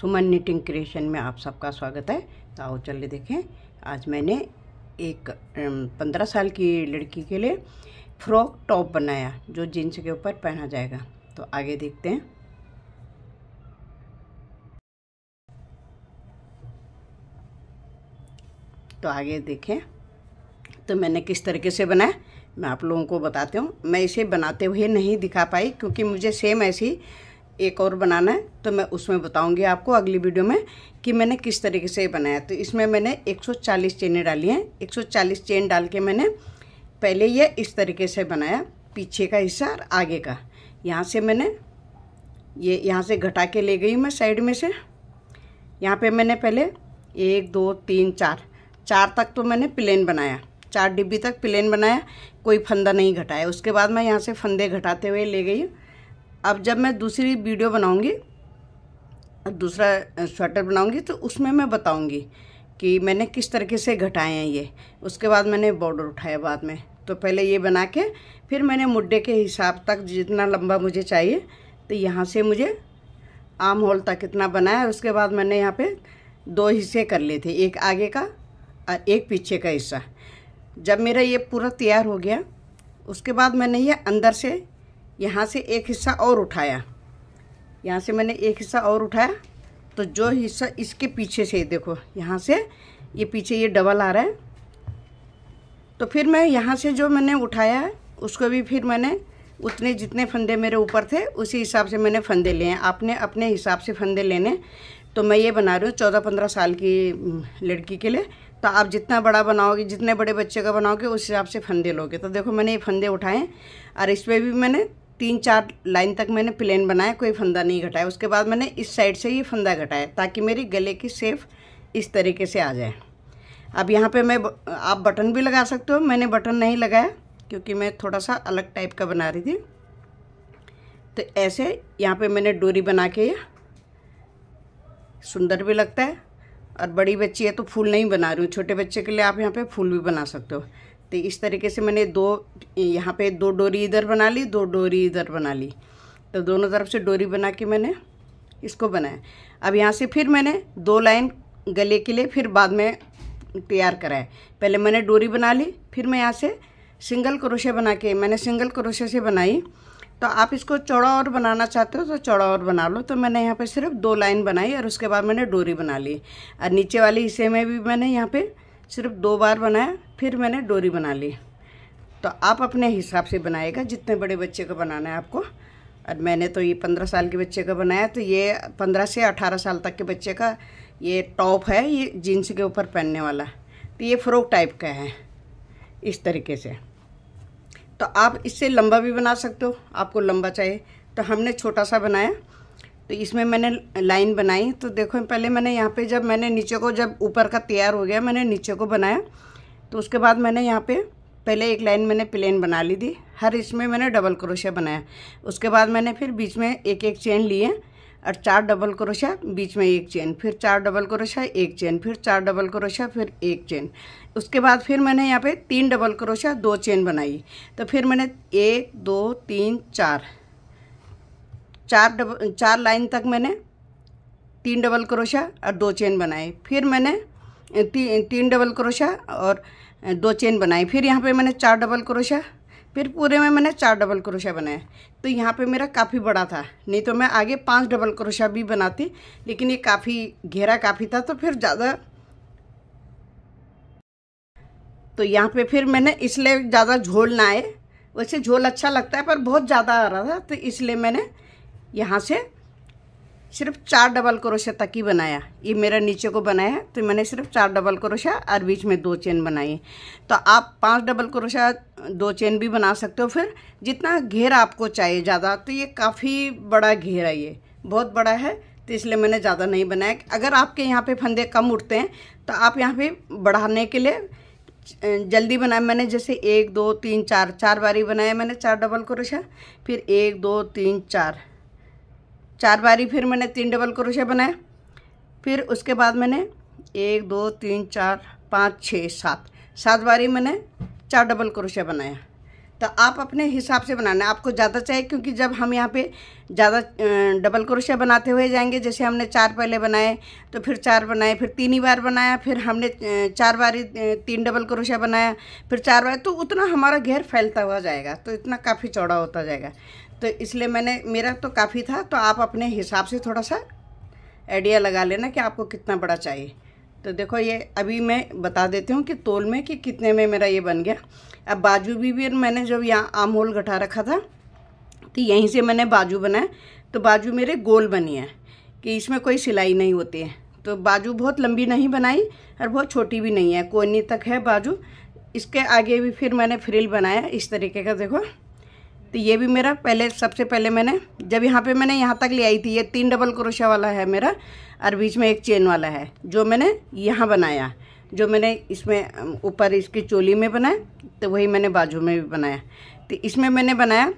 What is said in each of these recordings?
सुमन knitting creation में आप सबका स्वागत है तो आओ चलिए देखें आज मैंने एक पंद्रह साल की लड़की के लिए फ्रॉक टॉप बनाया जो जीन्स के ऊपर पहना जाएगा तो आगे देखते हैं तो आगे देखें तो मैंने किस तरीके से बनाया मैं आप लोगों को बताती हूँ मैं इसे बनाते हुए नहीं दिखा पाई क्योंकि मुझे सेम ऐसी एक और बनाना है तो मैं उसमें बताऊंगी आपको अगली वीडियो में कि मैंने किस तरीके से बनाया तो इसमें मैंने 140 चेनें डाली हैं 140 चेन डाल के मैंने पहले ये इस तरीके से बनाया पीछे का हिस्सा और आगे का यहाँ से मैंने ये यहाँ से घटा के ले गई मैं साइड में से यहाँ पे मैंने पहले एक दो तीन चार चार तक तो मैंने प्लेन बनाया चार डिब्बी तक प्लेन बनाया कोई फंदा नहीं घटाया उसके बाद मैं यहाँ से फंदे घटाते हुए ले गई अब जब मैं दूसरी वीडियो बनाऊँगी दूसरा स्वेटर बनाऊँगी तो उसमें मैं बताऊँगी कि मैंने किस तरीके से घटाए हैं ये उसके बाद मैंने बॉर्डर उठाया बाद में तो पहले ये बना के फिर मैंने मुड्डे के हिसाब तक जितना लंबा मुझे चाहिए तो यहाँ से मुझे आम होल तक इतना बनाया उसके बाद मैंने यहाँ पर दो हिस्से कर लिए थे एक आगे का और एक पीछे का हिस्सा जब मेरा ये पूरा तैयार हो गया उसके बाद मैंने ये अंदर से यहाँ से एक हिस्सा और उठाया यहाँ से मैंने एक हिस्सा और उठाया तो जो हिस्सा इसके पीछे से देखो यहाँ से ये पीछे ये डबल आ रहा है तो फिर मैं यहाँ से जो मैंने उठाया उसको भी फिर मैंने उतने जितने फंदे मेरे ऊपर थे उसी हिसाब से मैंने फंदे लिए आपने अपने हिसाब से फंदे लेने तो मैं ये बना रही हूँ चौदह पंद्रह साल की लड़की के लिए तो आप जितना बड़ा बनाओगे जितने बड़े बच्चे का बनाओगे उस हिसाब से फंदे लोगे तो देखो मैंने ये फंदे उठाए और इस पर भी मैंने तीन चार लाइन तक मैंने प्लेन बनाया कोई फंदा नहीं घटाया उसके बाद मैंने इस साइड से ये फंदा घटाया ताकि मेरी गले की सेफ इस तरीके से आ जाए अब यहाँ पे मैं आप बटन भी लगा सकते हो मैंने बटन नहीं लगाया क्योंकि मैं थोड़ा सा अलग टाइप का बना रही थी तो ऐसे यहाँ पे मैंने डोरी बना के ये सुंदर भी लगता है और बड़ी बच्ची है तो फूल नहीं बना रही हूँ छोटे बच्चे के लिए आप यहाँ पे फूल भी बना सकते हो तो इस तरीके से मैंने दो यहाँ पे दो डोरी इधर बना ली दो डोरी इधर बना ली तो दोनों तरफ से डोरी बना के मैंने इसको बनाया अब यहाँ से फिर मैंने दो लाइन गले के लिए फिर बाद में तैयार कराए पहले मैंने डोरी बना ली फिर मैं यहाँ से सिंगल क्रोशे बना के मैंने सिंगल क्रोशे से बनाई तो आप इसको चौड़ा और बनाना चाहते हो तो चौड़ा और बना लो तो मैंने यहाँ पे सिर्फ दो लाइन बनाई और उसके बाद मैंने डोरी बना ली और नीचे वाले हिस्से में भी मैंने यहाँ पे सिर्फ दो बार बनाया फिर मैंने डोरी बना ली तो आप अपने हिसाब से बनाएगा जितने बड़े बच्चे का बनाना है आपको और मैंने तो ये पंद्रह साल के बच्चे का बनाया तो ये पंद्रह से अठारह साल तक के बच्चे का ये टॉप है ये जीन्स के ऊपर पहनने वाला तो ये फ्रॉक टाइप का है इस तरीके से तो आप इससे लंबा भी बना सकते हो आपको लंबा चाहिए तो हमने छोटा सा बनाया तो इसमें मैंने लाइन बनाई तो देखो पहले मैंने यहाँ पे जब मैंने नीचे को जब ऊपर का तैयार हो गया मैंने नीचे को बनाया तो उसके बाद मैंने यहाँ पे पहले एक लाइन मैंने प्लेन बना ली थी हर इसमें मैंने डबल क्रोशिया बनाया उसके बाद मैंने फिर बीच में एक एक चेन लिए और चार डबल क्रोशिया बीच में एक चेन फिर चार डबल क्रोशिया एक चेन फिर चार डबल क्रोशिया फिर एक चेन उसके बाद फिर मैंने यहाँ पे तीन डबल क्रोशिया दो चेन बनाई तो फिर मैंने एक दो तीन चार चार डबल चार लाइन तक मैंने तीन डबल क्रोशा और दो चेन बनाए फिर मैंने ती, तीन डबल क्रोशा और दो चेन बनाई फिर यहाँ पे मैंने चार डबल क्रोशा फिर पूरे में मैंने चार डबल क्रोशा बनाया तो यहाँ पे मेरा काफ़ी बड़ा था नहीं तो मैं आगे पांच डबल क्रोशा भी बनाती लेकिन ये काफ़ी घेरा काफ़ी था तो फिर ज़्यादा तो यहाँ पे फिर मैंने इसलिए ज़्यादा झोल ना आए वैसे झोल अच्छा लगता है पर बहुत ज़्यादा आ रहा था तो इसलिए मैंने यहाँ से सिर्फ चार डबल क्रोशिया तक ही बनाया ये मेरा नीचे को बनाया है तो मैंने सिर्फ चार डबल क्रोशिया और बीच में दो चेन बनाई तो आप पांच डबल क्रोशिया दो चेन भी बना सकते हो फिर जितना घेर आपको चाहिए ज़्यादा तो ये काफ़ी बड़ा घेर है ये बहुत बड़ा है तो इसलिए मैंने ज़्यादा नहीं बनाया अगर आपके यहाँ पे फंदे कम उठते हैं तो आप यहाँ पर बढ़ाने के लिए जल्दी बनाया मैंने जैसे एक दो तीन चार चार बारी बनाया मैंने चार डबल क्रोशिया फिर एक दो तीन चार चार बारी फिर मैंने तीन डबल क्रोशे बनाए फिर उसके बाद मैंने एक दो तीन चार पाँच छः सात सात बारी मैंने चार डबल क्रोशे बनाया तो आप अपने हिसाब से बनाना आपको ज़्यादा चाहिए क्योंकि जब हम यहाँ पे ज़्यादा डबल क्रोशिया बनाते हुए जाएंगे जैसे हमने चार पहले बनाए तो फिर चार बनाए फिर तीन ही बार बनाया फिर हमने चार बार तीन डबल क्रोशिया बनाया फिर चार बार तो उतना हमारा घेर फैलता हुआ जाएगा तो इतना काफ़ी चौड़ा होता जाएगा तो इसलिए मैंने मेरा तो काफ़ी था तो आप अपने हिसाब से थोड़ा सा आइडिया लगा लेना कि आपको कितना बड़ा चाहिए तो देखो ये अभी मैं बता देती हूँ कि तोल में कि कितने में मेरा ये बन गया अब बाजू भी, भी मैंने जब यहाँ आम होल घटा रखा था तो यहीं से मैंने बाजू बनाया तो बाजू मेरे गोल बनी है कि इसमें कोई सिलाई नहीं होती है तो बाजू बहुत लंबी नहीं बनाई और बहुत छोटी भी नहीं है कोनी तक है बाजू इसके आगे भी फिर मैंने फ्रिल बनाया इस तरीके का देखो तो ये भी मेरा पहले सबसे पहले मैंने जब यहाँ पे मैंने यहाँ तक ले आई थी ये तीन डबल क्रोशा वाला है मेरा और बीच में एक चेन वाला है जो मैंने यहाँ बनाया जो मैंने इसमें ऊपर इसकी चोली में बनाया तो वही मैंने बाजू में भी बनाया तो इसमें मैंने बनाया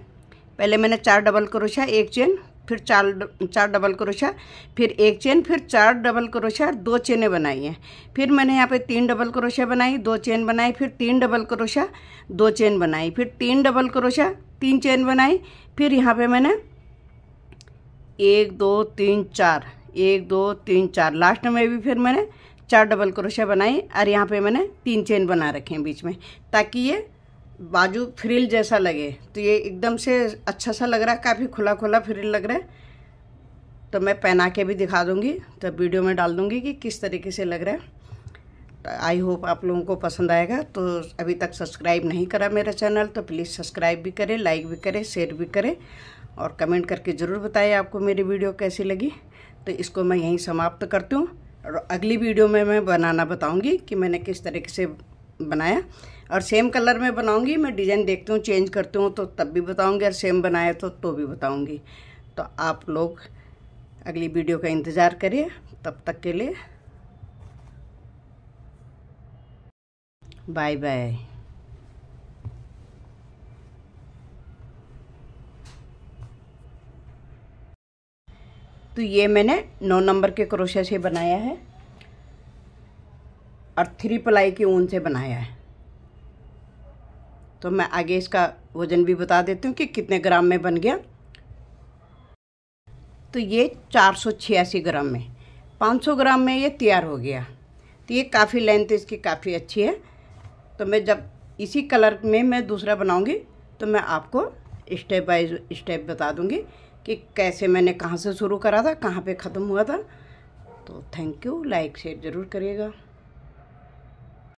पहले मैंने चार डबल क्रोशा एक चेन फिर चार चार डबल क्रोशा फिर एक चेन फिर चार डबल क्रोशा और दो चेनें बनाई हैं फिर मैंने यहाँ पे तीन डबल क्रोशा बनाई दो चेन बनाई फिर तीन डबल क्रोशा दो चेन बनाई फिर तीन डबल क्रोशा तीन चेन बनाई फिर यहाँ पे मैंने एक दो तीन चार एक दो तीन चार लास्ट में भी फिर मैंने चार डबल क्रोशिया बनाई और यहाँ पे मैंने तीन चेन बना रखे हैं बीच में ताकि ये बाजू फ्रिल जैसा लगे तो ये एकदम से अच्छा सा लग रहा है काफ़ी खुला खुला फ्रिल लग रहा है तो मैं पहना के भी दिखा दूँगी तो वीडियो में डाल दूँगी कि किस तरीके से लग रहा है आई होप आप लोगों को पसंद आएगा तो अभी तक सब्सक्राइब नहीं करा मेरा चैनल तो प्लीज़ सब्सक्राइब भी करें लाइक भी करें शेयर भी करें और कमेंट करके ज़रूर बताएं आपको मेरी वीडियो कैसी लगी तो इसको मैं यहीं समाप्त करती हूँ और अगली वीडियो में मैं बनाना बताऊँगी कि मैंने किस तरीके से बनाया और सेम कलर में बनाऊँगी मैं डिज़ाइन देखती हूँ चेंज करती हूँ तो तब भी बताऊँगी और सेम बनाया तो तो भी बताऊँगी तो आप लोग अगली वीडियो का इंतज़ार करिए तब तक के लिए बाय बाय तो ये मैंने नौ नंबर के क्रोशे से बनाया है और थ्री प्लाई की ऊन से बनाया है तो मैं आगे इसका वज़न भी बता देती हूँ कि कितने ग्राम में बन गया तो ये चार सौ छियासी ग्राम में पाँच सौ ग्राम में ये तैयार हो गया तो ये काफ़ी लेंथ इसकी काफ़ी अच्छी है तो मैं जब इसी कलर में मैं दूसरा बनाऊँगी तो मैं आपको स्टेप बाय स्टेप बता दूँगी कि कैसे मैंने कहाँ से शुरू करा था कहाँ पे ख़त्म हुआ था तो थैंक यू लाइक शेयर ज़रूर करिएगा